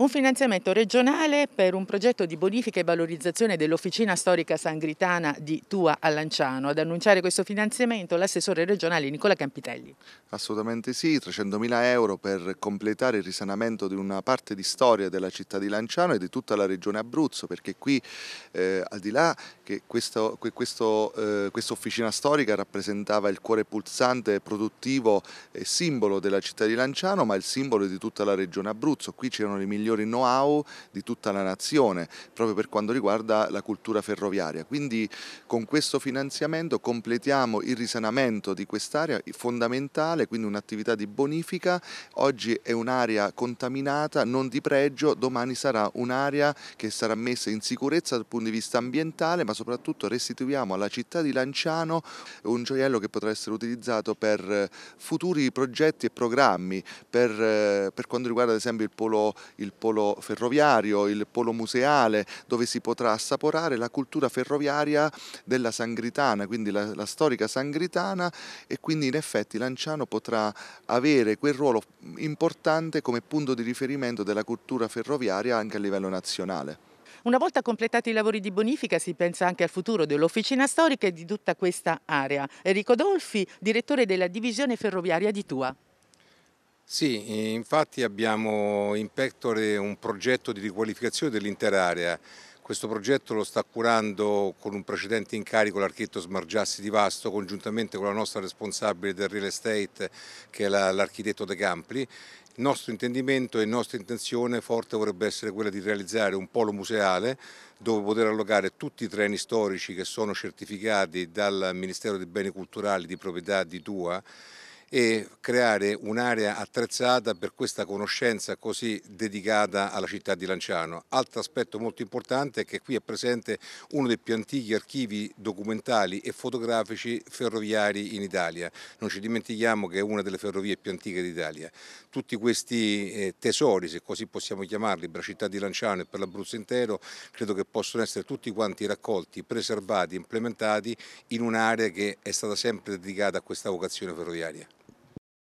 Un finanziamento regionale per un progetto di bonifica e valorizzazione dell'officina storica sangritana di Tua a Lanciano. Ad annunciare questo finanziamento l'assessore regionale Nicola Campitelli. Assolutamente sì, 300.000 euro per completare il risanamento di una parte di storia della città di Lanciano e di tutta la regione Abruzzo, perché qui eh, al di là che questo, questo, eh, questa officina storica rappresentava il cuore pulsante, produttivo e simbolo della città di Lanciano, ma il simbolo di tutta la regione Abruzzo. Qui c'erano le migliori migliori know-how di tutta la nazione, proprio per quanto riguarda la cultura ferroviaria. Quindi con questo finanziamento completiamo il risanamento di quest'area fondamentale, quindi un'attività di bonifica. Oggi è un'area contaminata, non di pregio, domani sarà un'area che sarà messa in sicurezza dal punto di vista ambientale, ma soprattutto restituiamo alla città di Lanciano un gioiello che potrà essere utilizzato per eh, futuri progetti e programmi, per, eh, per quanto riguarda ad esempio il polo, il polo ferroviario, il polo museale dove si potrà assaporare la cultura ferroviaria della Sangritana, quindi la, la storica Sangritana e quindi in effetti Lanciano potrà avere quel ruolo importante come punto di riferimento della cultura ferroviaria anche a livello nazionale. Una volta completati i lavori di bonifica si pensa anche al futuro dell'officina storica e di tutta questa area. Enrico Dolfi, direttore della divisione ferroviaria di Tua. Sì, eh, infatti abbiamo in pectore un progetto di riqualificazione dell'intera area. Questo progetto lo sta curando con un precedente incarico l'architetto Smargiassi di Vasto, congiuntamente con la nostra responsabile del real estate, che è l'architetto De Campli. Il nostro intendimento e la nostra intenzione forte vorrebbe essere quella di realizzare un polo museale dove poter allocare tutti i treni storici che sono certificati dal Ministero dei Beni Culturali di proprietà di Tua e creare un'area attrezzata per questa conoscenza così dedicata alla città di Lanciano. Altro aspetto molto importante è che qui è presente uno dei più antichi archivi documentali e fotografici ferroviari in Italia. Non ci dimentichiamo che è una delle ferrovie più antiche d'Italia. Tutti questi eh, tesori, se così possiamo chiamarli, per la città di Lanciano e per l'Abruzzo intero, credo che possono essere tutti quanti raccolti, preservati, implementati in un'area che è stata sempre dedicata a questa vocazione ferroviaria.